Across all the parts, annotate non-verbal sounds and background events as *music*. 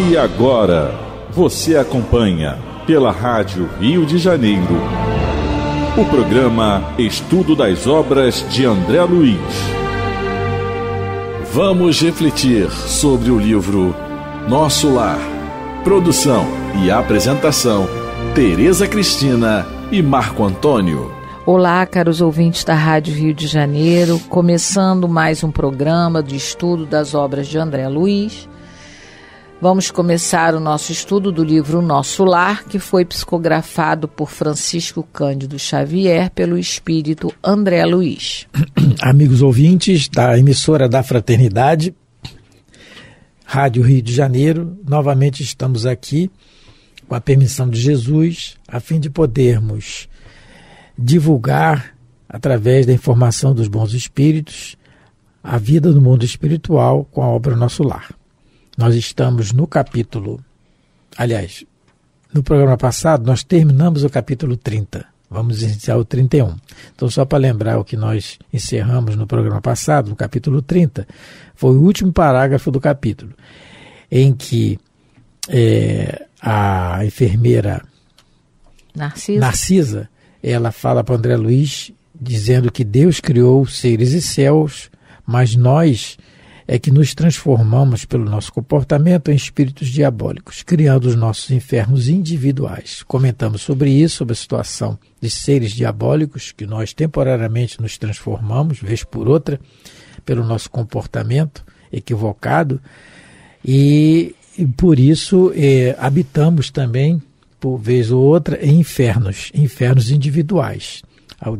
E agora, você acompanha pela Rádio Rio de Janeiro o programa Estudo das Obras de André Luiz. Vamos refletir sobre o livro Nosso Lar. Produção e apresentação: Tereza Cristina e Marco Antônio. Olá, caros ouvintes da Rádio Rio de Janeiro, começando mais um programa de estudo das obras de André Luiz. Vamos começar o nosso estudo do livro Nosso Lar, que foi psicografado por Francisco Cândido Xavier pelo espírito André Luiz. *clears throat* Amigos ouvintes da emissora da Fraternidade, Rádio Rio de Janeiro, novamente estamos aqui com a permissão de Jesus, a fim de podermos divulgar, através da informação dos bons espíritos, a vida do mundo espiritual com a obra Nosso Lar. Nós estamos no capítulo. Aliás, no programa passado, nós terminamos o capítulo 30. Vamos iniciar o 31. Então, só para lembrar o que nós encerramos no programa passado, no capítulo 30, foi o último parágrafo do capítulo, em que é, a enfermeira Narcisa. Narcisa ela fala para André Luiz dizendo que Deus criou seres e céus, mas nós é que nos transformamos pelo nosso comportamento em espíritos diabólicos, criando os nossos infernos individuais. Comentamos sobre isso, sobre a situação de seres diabólicos que nós temporariamente nos transformamos, vez por outra, pelo nosso comportamento equivocado e, e por isso eh, habitamos também, por vez ou outra, em infernos, infernos individuais.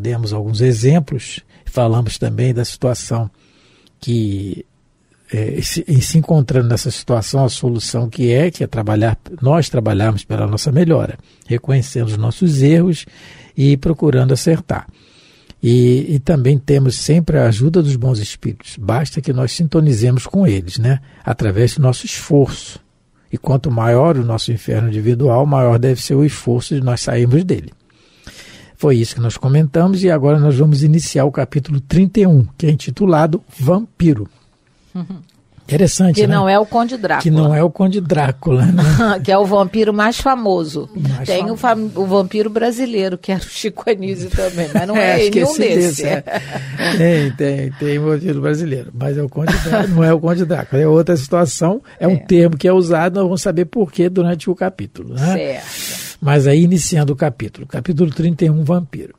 Demos alguns exemplos, falamos também da situação que é, se, se encontrando nessa situação, a solução que é, que é trabalhar, nós trabalharmos pela nossa melhora, reconhecendo os nossos erros e procurando acertar. E, e, também temos sempre a ajuda dos bons espíritos. Basta que nós sintonizemos com eles, né? através do nosso esforço. E quanto maior o nosso inferno individual, maior deve ser o esforço de nós sairmos dele. Foi isso que nós comentamos e agora nós vamos iniciar o capítulo 31, que é intitulado Vampiro. Interessante, Que né? não é o Conde Drácula. Que não é o Conde Drácula, né? *laughs* que é o vampiro mais famoso. Mais Tem fam... o, vampiro brasileiro, que era o Chico Anísio também, mas não *laughs* é, é nenhum desse. É. tem, tem, tem vampiro brasileiro, mas é o Conde Drácula, *laughs* não é o Conde Drácula, é outra situação, é, é um termo que é usado, nós vamos saber por que durante o capítulo, né? Certo. Mas aí, iniciando o capítulo, capítulo 31, vampiro.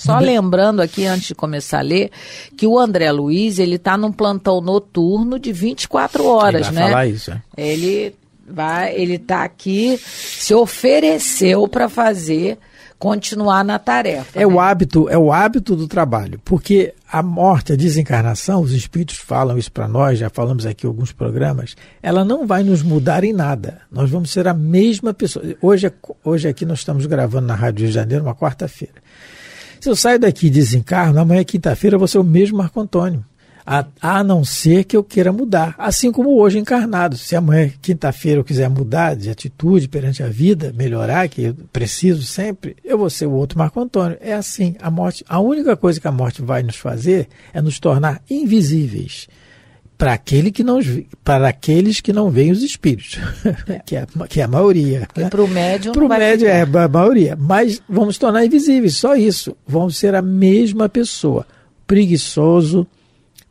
Só lembrando aqui, antes de começar a ler, que o André Luiz, ele está num plantão noturno de 24 horas, ele vai né? Falar isso, é. Ele vai, ele está aqui, se ofereceu para fazer continuar na tarefa. É né? o hábito, é o hábito do trabalho, porque a morte, a desencarnação, os espíritos falam isso para nós, já falamos aqui alguns programas, ela não vai nos mudar em nada. Nós vamos ser a mesma pessoa. Hoje, é hoje aqui nós estamos gravando na Rádio Rio de Janeiro, uma quarta-feira. Se eu saio daqui e desencarno, amanhã quinta-feira eu vou ser o mesmo Marco Antônio. A, a, não ser que eu queira mudar. Assim como hoje encarnado. Se amanhã, quinta-feira, eu quiser mudar de atitude perante a vida, melhorar, que eu preciso sempre, eu vou ser o outro Marco Antônio. É assim. A morte, a única coisa que a morte vai nos fazer é nos tornar invisíveis para aquele que não para aqueles que não veem os espíritos, é. *laughs* que, é, que é a maioria. Né? Para o médium. Para o médium é a maioria. Mas vamos tornar invisíveis, só isso. Vamos ser a mesma pessoa. Preguiçoso,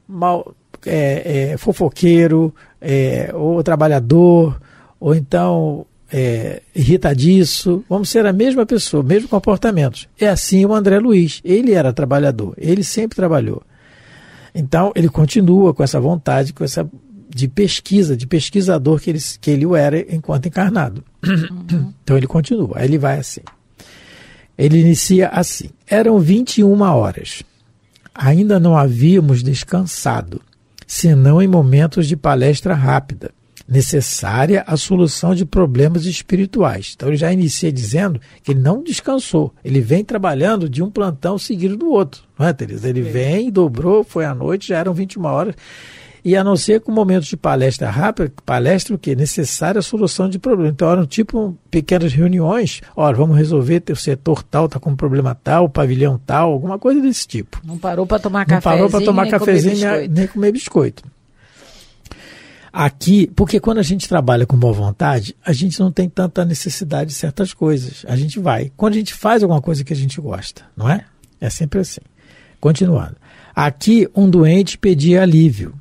mal, é, é, fofoqueiro, é, ou trabalhador, ou então é, irritadiço. Vamos ser a mesma pessoa, mesmo comportamento. É assim o André Luiz. Ele era trabalhador, ele sempre trabalhou. Então, ele continua com essa vontade, com essa de pesquisa, de pesquisador que ele, que ele o era enquanto encarnado. Uhum. *clears throat* Então ele continua, aí ele vai assim. Ele inicia assim: eram 21 horas. Ainda não havíamos descansado, senão em momentos de palestra rápida necessária à solução de problemas espirituais. Então ele já inicia dizendo que ele não descansou, ele vem trabalhando de um plantão seguido do outro, não é, Tereza? Ele é. vem, dobrou, foi à noite, já eram 21 horas. E a não ser com momentos de palestra rápida, palestra o quê? Necessária à solução de problemas. Então eram tipo pequenas reuniões, olha, vamos resolver, o setor tal está com um problema tal, o pavilhão tal, alguma coisa desse tipo. Não parou para tomar café. Não parou para tomar cafezinho nem comer biscoito. Nem comer biscoito. Aqui, porque quando a gente trabalha com boa vontade, a gente não tem tanta necessidade de certas coisas. A gente vai. Quando a gente faz alguma coisa que a gente gosta, não é? É sempre assim. Continuando. Aqui, um doente pedia alívio.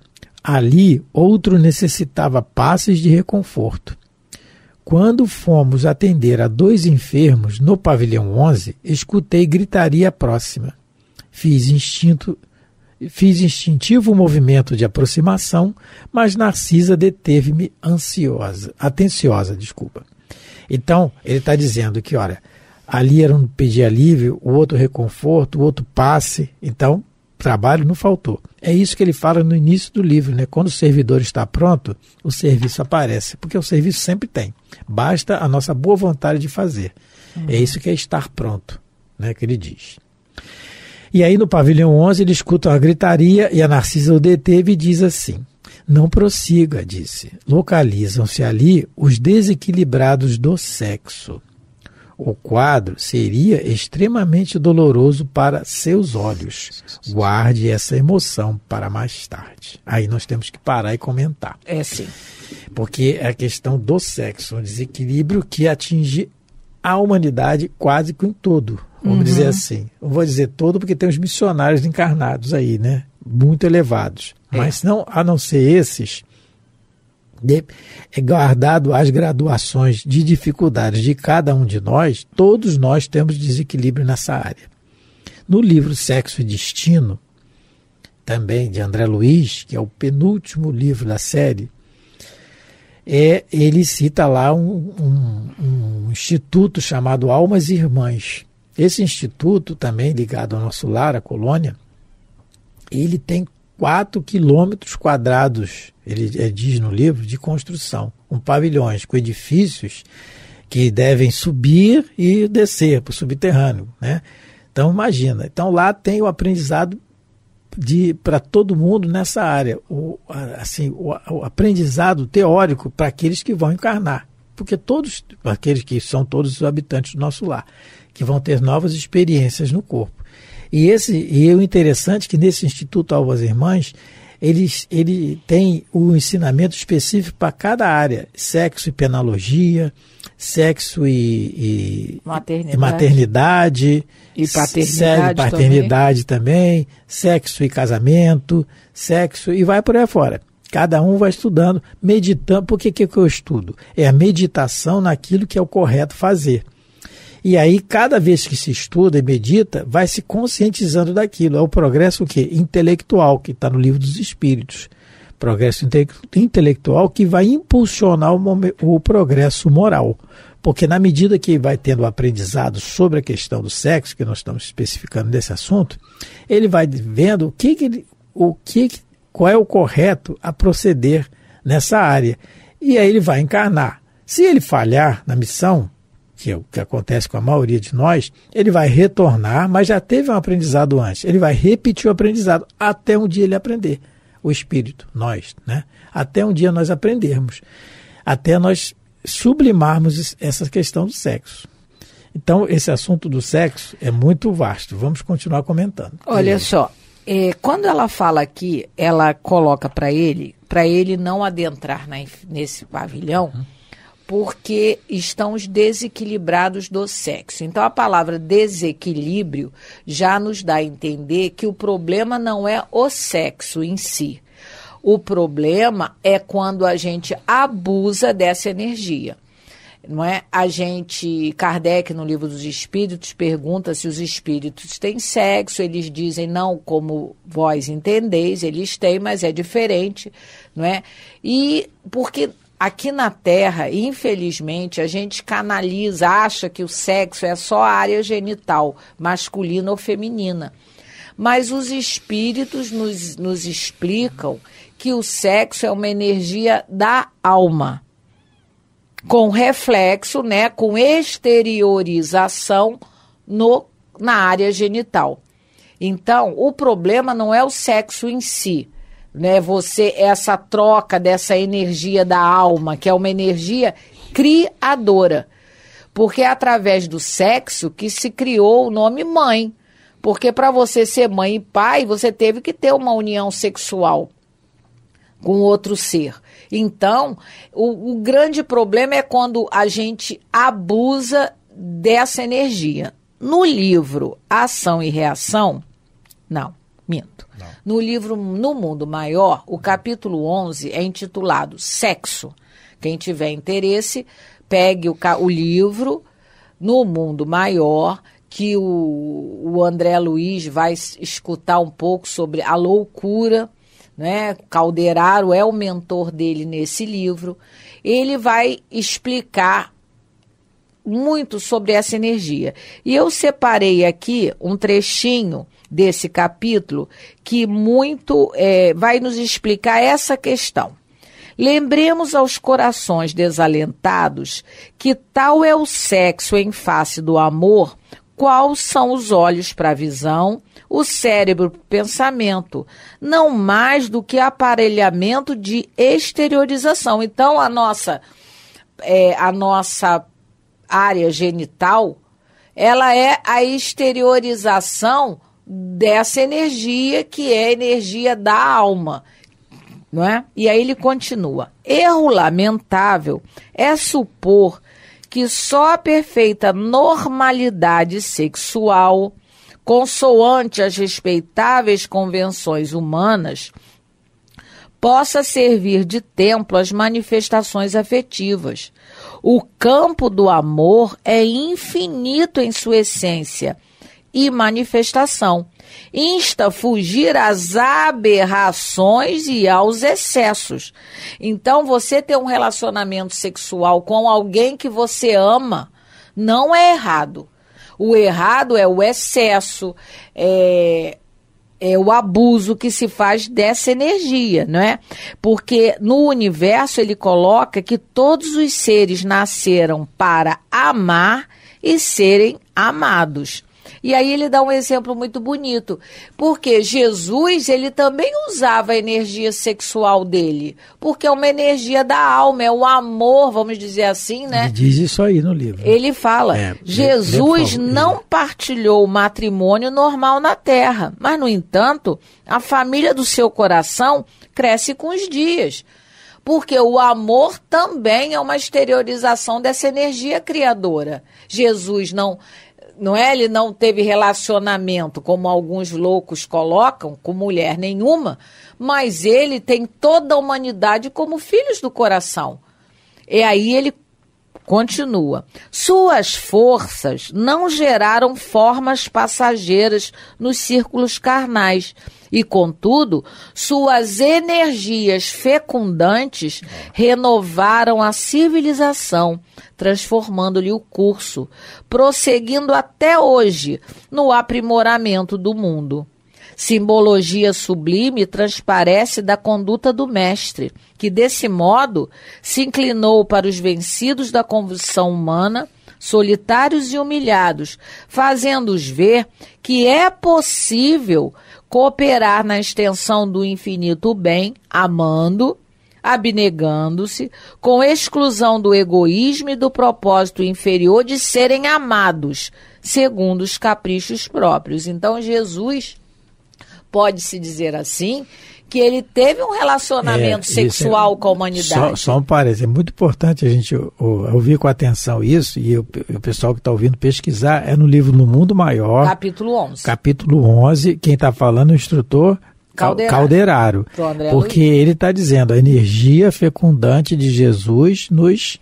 Ali, outro necessitava passes de reconforto. Quando fomos atender a dois enfermos no pavilhão 11, escutei gritaria próxima. Fiz instinto Fiz instintivo movimento de aproximação, mas Narcisa deteve-me ansiosa, atenciosa, desculpa. Então, ele está dizendo que, olha, ali era um pedir alívio, o outro reconforto, o outro passe. Então, trabalho não faltou. É isso que ele fala no início do livro, né? Quando o servidor está pronto, o serviço aparece, porque o serviço sempre tem. Basta a nossa boa vontade de fazer. É uhum. É isso que é estar pronto, né? Que ele diz. E aí no pavilhão 11 ele escuta uma gritaria e a Narcisa o deteve e diz assim: Não prossiga, disse. Localizam-se ali os desequilibrados do sexo. O quadro seria extremamente doloroso para seus olhos. Guarde essa emoção para mais tarde. Aí nós temos que parar e comentar. É sim. Porque é a questão do sexo, um desequilíbrio que atinge a humanidade quase que em todo, vamos uhum. dizer assim. Não vou dizer todo porque tem os missionários encarnados aí, né? Muito elevados. É. Mas não, a não ser esses, é guardado as graduações de dificuldades de cada um de nós, todos nós temos desequilíbrio nessa área. No livro Sexo e Destino, também de André Luiz, que é o penúltimo livro da série, é, ele cita lá um, um, um instituto chamado Almas Irmãs. Esse instituto, também ligado ao nosso lar, a colônia, ele tem 4 quilômetros quadrados, ele é, diz no livro, de construção, com pavilhões, com edifícios que devem subir e descer para o subterrâneo. Né? Então, imagina. Então, lá tem o aprendizado de para todo mundo nessa área, o, assim, o, o aprendizado teórico para aqueles que vão encarnar, porque todos, aqueles que são todos os habitantes do nosso lar, que vão ter novas experiências no corpo. E esse e o interessante é que nesse Instituto Alvas Irmãs, eles ele tem o um ensinamento específico para cada área, sexo e penalogia, sexo e, e maternidade. E maternidade e paternidade, paternidade também. também. sexo e casamento, sexo e vai por aí fora. Cada um vai estudando, meditando. Por que, é que eu estudo? É a meditação naquilo que é o correto fazer. E aí, cada vez que se estuda e medita, vai se conscientizando daquilo. É o progresso o quê? intelectual, que está no livro dos Espíritos progresso intelectual que vai impulsionar o, o progresso moral. Porque na medida que vai tendo aprendizado sobre a questão do sexo, que nós estamos especificando nesse assunto, ele vai vendo o que, que o que, qual é o correto a proceder nessa área. E aí ele vai encarnar. Se ele falhar na missão, que é o que acontece com a maioria de nós, ele vai retornar, mas já teve um aprendizado antes. Ele vai repetir o aprendizado até um dia ele aprender o espírito, nós, né? Até um dia nós aprendermos, até nós sublimarmos essa questão do sexo. Então, esse assunto do sexo é muito vasto. Vamos continuar comentando. Olha e... só, é, quando ela fala aqui, ela coloca para ele, para ele não adentrar na, nesse pavilhão. Uhum porque estão os desequilibrados do sexo. Então, a palavra desequilíbrio já nos dá a entender que o problema não é o sexo em si. O problema é quando a gente abusa dessa energia. Não é? A gente, Kardec, no livro dos Espíritos, pergunta se os espíritos têm sexo. Eles dizem, não como vós entendeis, eles têm, mas é diferente. Não é? E porque Aqui na Terra, infelizmente, a gente canaliza, acha que o sexo é só a área genital, masculina ou feminina. Mas os espíritos nos, nos explicam que o sexo é uma energia da alma, com reflexo, né, com exteriorização no, na área genital. Então, o problema não é o sexo em si né? Você essa troca dessa energia da alma, que é uma energia criadora. Porque é através do sexo que se criou o nome mãe. Porque para você ser mãe e pai, você teve que ter uma união sexual com outro ser. Então, o, o grande problema é quando a gente abusa dessa energia. No livro Ação e Reação, não, minto. Não. No livro No Mundo Maior, o capítulo 11 é intitulado Sexo. Quem tiver interesse, pegue o, o livro No Mundo Maior, que o, o André Luiz vai escutar um pouco sobre a loucura. Né? Calderaro é o mentor dele nesse livro. Ele vai explicar muito sobre essa energia. E eu separei aqui um trechinho desse capítulo que muito é, vai nos explicar essa questão. Lembremos aos corações desalentados que tal é o sexo em face do amor, quais são os olhos para a visão, o cérebro para o pensamento, não mais do que aparelhamento de exteriorização. Então, a nossa, é, a nossa área genital, ela é a exteriorização dessa energia que é a energia da alma. Não é? E aí ele continua: erro lamentável é supor que só a perfeita normalidade sexual, consoante as respeitáveis convenções humanas, possa servir de templo às manifestações afetivas. O campo do amor é infinito em sua essência e manifestação. Insta fugir às aberrações e aos excessos. Então, você ter um relacionamento sexual com alguém que você ama não é errado. O errado é o excesso, é, é o abuso que se faz dessa energia, não é? Porque no universo ele coloca que todos os seres nasceram para amar e serem amados. E aí ele dá um exemplo muito bonito, porque Jesus, ele também usava a energia sexual dele, porque é uma energia da alma, é o amor, vamos dizer assim, né? Ele diz isso aí no livro. Ele fala: é, Jesus lê, lê, não partilhou o matrimônio normal na terra, mas no entanto, a família do seu coração cresce com os dias porque o amor também é uma exteriorização dessa energia criadora. Jesus não não é ele não teve relacionamento, como alguns loucos colocam, com mulher nenhuma, mas ele tem toda a humanidade como filhos do coração. E aí ele continua: suas forças não geraram formas passageiras nos círculos carnais. E, contudo, suas energias fecundantes renovaram a civilização, transformando-lhe o curso, prosseguindo até hoje no aprimoramento do mundo. Simbologia sublime transparece da conduta do mestre, que desse modo se inclinou para os vencidos da convulsão humana, solitários e humilhados, fazendo-os ver que é possível cooperar na extensão do infinito bem, amando abnegando-se, com exclusão do egoísmo e do propósito inferior de serem amados, segundo os caprichos próprios. Então, Jesus, pode-se dizer assim, que ele teve um relacionamento é, é sexual é, com a humanidade. Só, só um parênteses, é muito importante a gente ouvir com atenção isso, e o, o pessoal que está ouvindo pesquisar, é no livro No Mundo Maior. Capítulo 11. Capítulo 11, quem está falando é o instrutor Calderaro. Calderaro porque Luiz. ele está dizendo a energia fecundante de Jesus nos.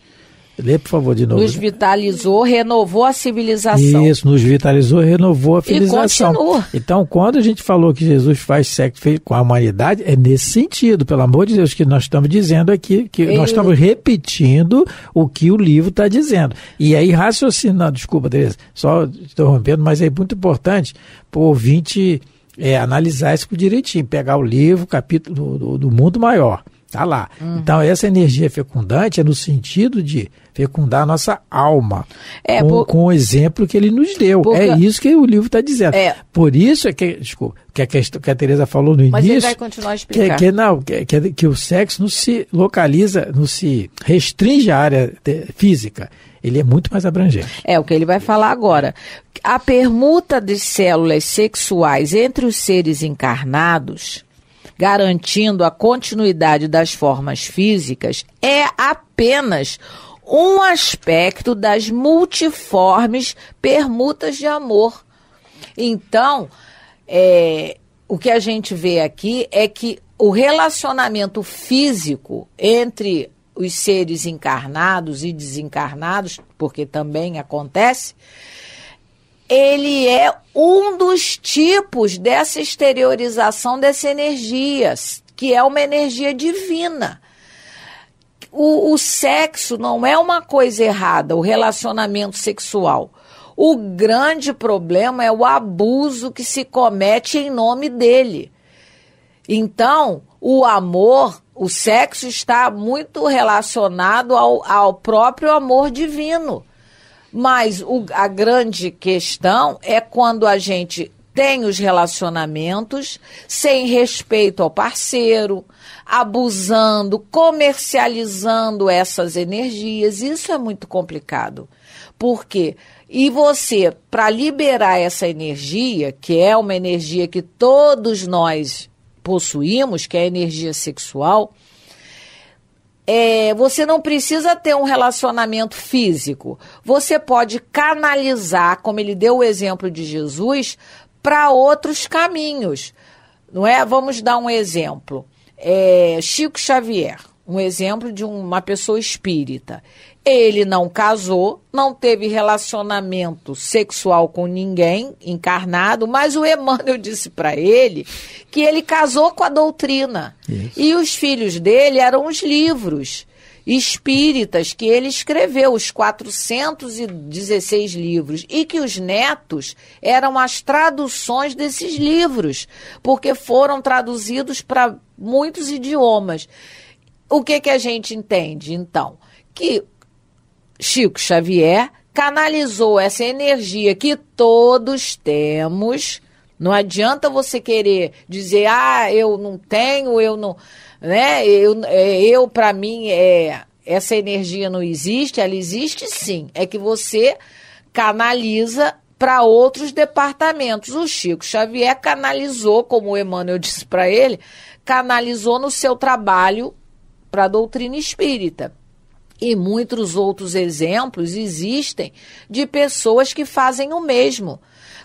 Lê, por favor, de novo. Nos vitalizou, renovou a civilização. Isso, nos vitalizou, renovou a civilização. E continua. Então, quando a gente falou que Jesus faz sexo com a humanidade, é nesse sentido, pelo amor de Deus, que nós estamos dizendo aqui, que Ele... nós estamos repetindo o que o livro está dizendo. E aí, raciocinando, desculpa, Tereza, só interrompendo, mas é muito importante para o ouvinte é, analisar isso direitinho, pegar o livro, o capítulo do, do mundo maior. Tá lá. Uhum. Então, essa energia fecundante é no sentido de fecundar a nossa alma. É, com, por... com, o exemplo que ele nos deu. Porque... É isso que o livro está dizendo. É. Por isso é que, desculpa, que a, questão, que a Tereza falou no Mas início. Mas ele vai continuar explicando. Que, que, não, que, que, que o sexo não se localiza, não se restringe à área física ele é muito mais abrangente. É o que ele vai falar agora. A permuta de células sexuais entre os seres encarnados, garantindo a continuidade das formas físicas, é apenas um aspecto das multiformes permutas de amor. Então, é, o que a gente vê aqui é que o relacionamento físico entre os seres encarnados e desencarnados, porque também acontece, ele é um dos tipos dessa exteriorização dessa energia, que é uma energia divina. O, o sexo não é uma coisa errada, o relacionamento sexual. O grande problema é o abuso que se comete em nome dele. Então, o amor o sexo está muito relacionado ao, ao próprio amor divino. Mas o, a grande questão é quando a gente tem os relacionamentos sem respeito ao parceiro, abusando, comercializando essas energias. Isso é muito complicado. Por quê? E você, para liberar essa energia, que é uma energia que todos nós possuímos, que é a energia sexual, é, você não precisa ter um relacionamento físico. Você pode canalizar, como ele deu o exemplo de Jesus, para outros caminhos. Não é? Vamos dar um exemplo. É, Chico Xavier, um exemplo de uma pessoa espírita. Ele não casou, não teve relacionamento sexual com ninguém encarnado, mas o Emmanuel disse para ele que ele casou com a doutrina. Isso. E os filhos dele eram os livros espíritas que ele escreveu, os 416 livros, e que os netos eram as traduções desses livros, porque foram traduzidos para muitos idiomas. O que, que a gente entende, então? Que Chico Xavier canalizou essa energia que todos temos. Não adianta você querer dizer, ah, eu não tenho, eu não. Né? Eu, é, eu para mim, é, essa energia não existe, ela existe sim. É que você canaliza para outros departamentos. O Chico Xavier canalizou, como o Emmanuel disse para ele, canalizou no seu trabalho para a doutrina espírita. E muitos outros exemplos existem de pessoas que fazem o mesmo.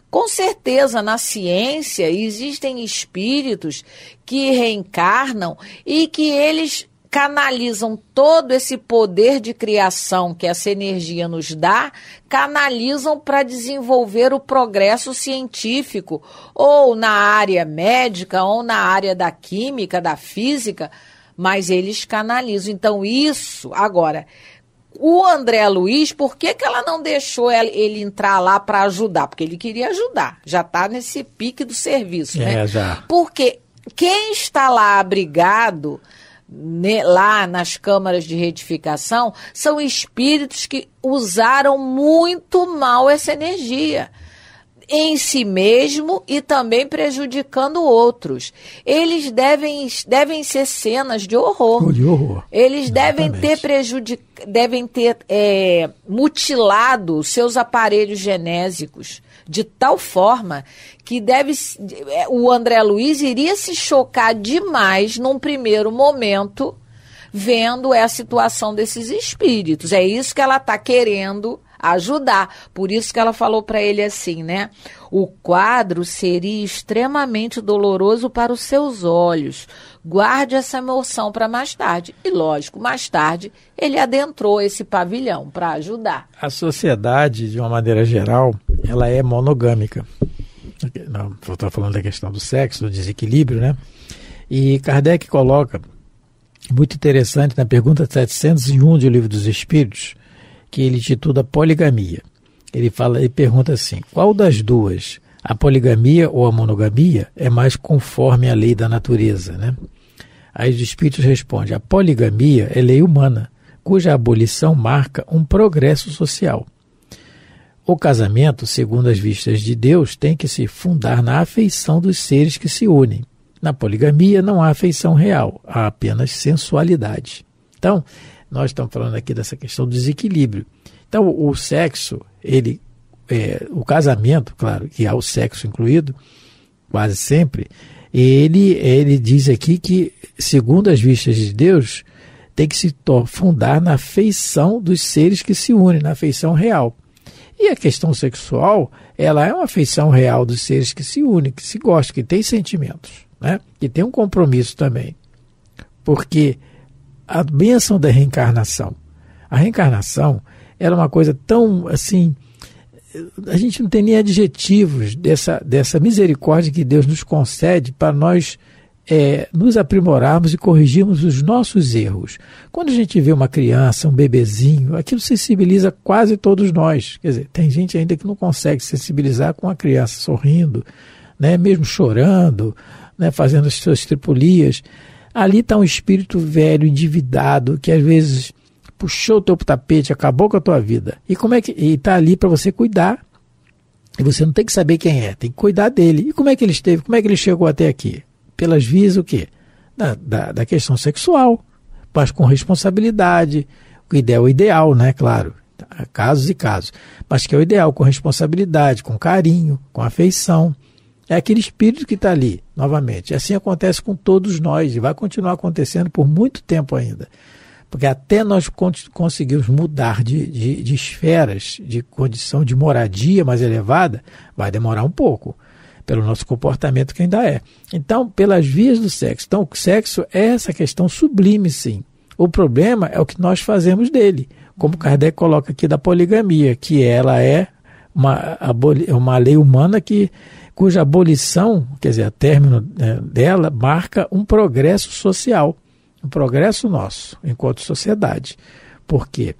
Com certeza, na ciência existem espíritos que reencarnam e que eles canalizam todo esse poder de criação que essa energia nos dá, canalizam para desenvolver o progresso científico, ou na área médica, ou na área da química, da física mas eles canalizam. Então, isso. Agora, o André Luiz, por que, que ela não deixou ele entrar lá para ajudar? Porque ele queria ajudar. Já está nesse pique do serviço, é, né? É, já. Porque quem está lá abrigado. Né, lá nas câmaras de retificação, são espíritos que usaram muito mal essa energia em si mesmo e também prejudicando outros. Eles devem, devem ser cenas de horror. Oh, de horror. Eles Exatamente. devem ter prejudicado devem ter é, mutilado seus aparelhos genésicos de tal forma que deve é, o André Luiz iria se chocar demais num primeiro momento vendo a situação desses espíritos. É isso que ela está querendo ajudar. Por isso que ela falou para ele assim, né? O quadro seria extremamente doloroso para os seus olhos. Guarde essa emoção para mais tarde. E lógico, mais tarde ele adentrou esse pavilhão para ajudar. A sociedade, de uma maneira geral, ela é monogâmica. Não, estou falando da questão do sexo, do desequilíbrio, né? E Kardec coloca, muito interessante, na pergunta 701 do Livro dos Espíritos, que ele titula Poligamia. Ele fala e pergunta assim: qual das duas, a poligamia ou a monogamia, é mais conforme à lei da natureza, né? Aí os espíritos respondem: a poligamia é lei humana, cuja abolição marca um progresso social. O casamento, segundo as vistas de Deus, tem que se fundar na afeição dos seres que se unem. Na poligamia não há afeição real, há apenas sensualidade. Então, nós estamos falando aqui dessa questão do desequilíbrio. Então, o, sexo, ele, é, o casamento, claro, que há o sexo incluído, quase sempre, ele, ele diz aqui que, segundo as vistas de Deus, tem que se fundar na feição dos seres que se unem, na feição real. E a questão sexual, ela é uma feição real dos seres que se unem, que se gostam, que têm sentimentos, né? que tem um compromisso também. Porque a bênção da reencarnação. A reencarnação era uma coisa tão assim. A gente não tem nem adjetivos dessa, dessa misericórdia que Deus nos concede para nós é, nos aprimorarmos e corrigirmos os nossos erros. Quando a gente vê uma criança, um bebezinho, aquilo sensibiliza quase todos nós. Quer dizer, tem gente ainda que não consegue sensibilizar com a criança sorrindo, né, mesmo chorando, né, fazendo as suas tripulias. Ali está um espírito velho, endividado, que às vezes puxou o teu tapete, acabou com a tua vida. E como é que e tá ali para você cuidar? E você não tem que saber quem é, tem que cuidar dele. E como é que ele esteve? Como é que ele chegou até aqui? Pelas vias o quê? Da, da, da questão sexual, mas com responsabilidade. O ideal é o ideal, né? Claro, casos e casos. Mas que é o ideal, com responsabilidade, com carinho, com afeição. É aquele espírito que está ali, novamente. Assim acontece com todos nós e vai continuar acontecendo por muito tempo ainda. Porque até nós conseguirmos mudar de, de, de esferas, de condição de moradia mais elevada, vai demorar um pouco pelo nosso comportamento que ainda é. Então, pelas vias do sexo. Então, o sexo é essa questão sublime, sim. O problema é o que nós fazemos dele. Como Kardec coloca aqui da poligamia, que ela é uma, uma lei humana que cuja abolição, quer dizer, a término é, dela, marca um progresso social, um progresso nosso enquanto sociedade. Por quê?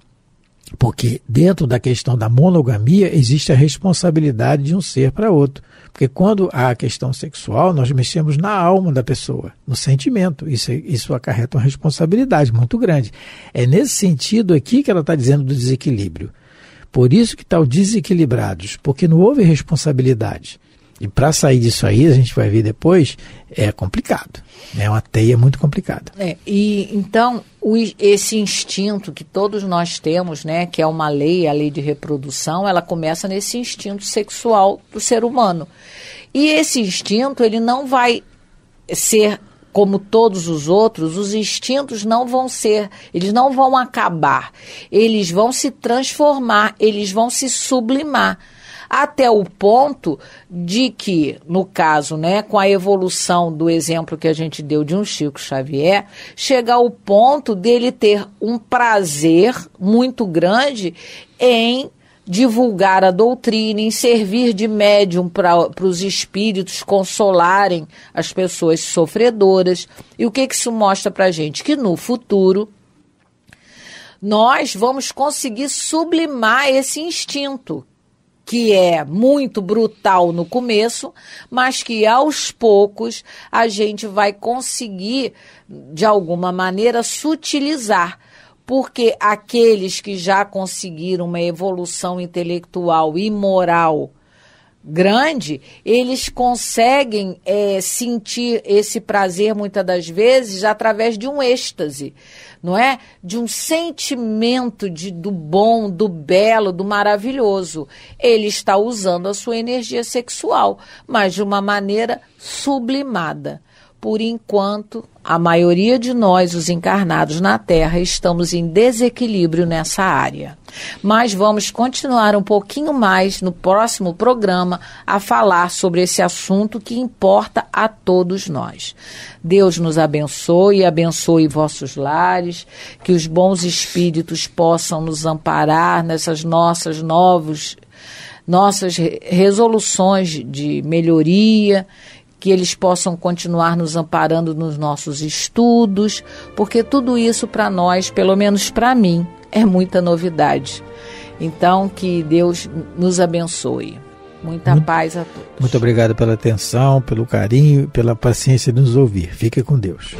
Porque dentro da questão da monogamia existe a responsabilidade de um ser para outro. Porque quando há a questão sexual, nós mexemos na alma da pessoa, no sentimento. Isso, é, isso acarreta uma responsabilidade muito grande. É nesse sentido aqui que ela está dizendo do desequilíbrio. Por isso que estão desequilibrados, porque não houve responsabilidade. E para sair disso aí, a gente vai ver depois, é complicado. É uma teia muito complicada. É, e então o, esse instinto que todos nós temos, né, que é uma lei, a lei de reprodução, ela começa nesse instinto sexual do ser humano. E esse instinto, ele não vai ser como todos os outros, os instintos não vão ser, eles não vão acabar. Eles vão se transformar, eles vão se sublimar até o ponto de que, no caso, né, com a evolução do exemplo que a gente deu de um Chico Xavier, chega ao ponto dele ter um prazer muito grande em divulgar a doutrina, em servir de médium para os espíritos consolarem as pessoas sofredoras. E o que, que isso mostra para a gente? Que no futuro nós vamos conseguir sublimar esse instinto que é muito brutal no começo, mas que aos poucos a gente vai conseguir, de alguma maneira, sutilizar. Porque aqueles que já conseguiram uma evolução intelectual e moral grande, eles conseguem é, sentir esse prazer muitas das vezes através de um êxtase, não é? De um sentimento de, do bom, do belo, do maravilhoso. Ele está usando a sua energia sexual, mas de uma maneira sublimada. Por enquanto, a maioria de nós, os encarnados na Terra, estamos em desequilíbrio nessa área. Mas vamos continuar um pouquinho mais no próximo programa a falar sobre esse assunto que importa a todos nós. Deus nos abençoe e abençoe vossos lares, que os bons espíritos possam nos amparar nessas nossas novas nossas resoluções de melhoria que eles possam continuar nos amparando nos nossos estudos, porque tudo isso para nós, pelo menos para mim, é muita novidade. Então, que Deus nos abençoe. Muita muito, paz a todos. Muito obrigado pela atenção, pelo carinho, pela paciência de nos ouvir. Fique com Deus.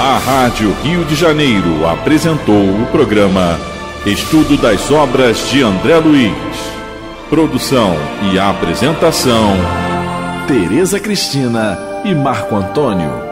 A Rádio Rio de Janeiro apresentou o programa Estudo das Obras de André Luiz. Produção e apresentação. Tereza Cristina e Marco Antônio.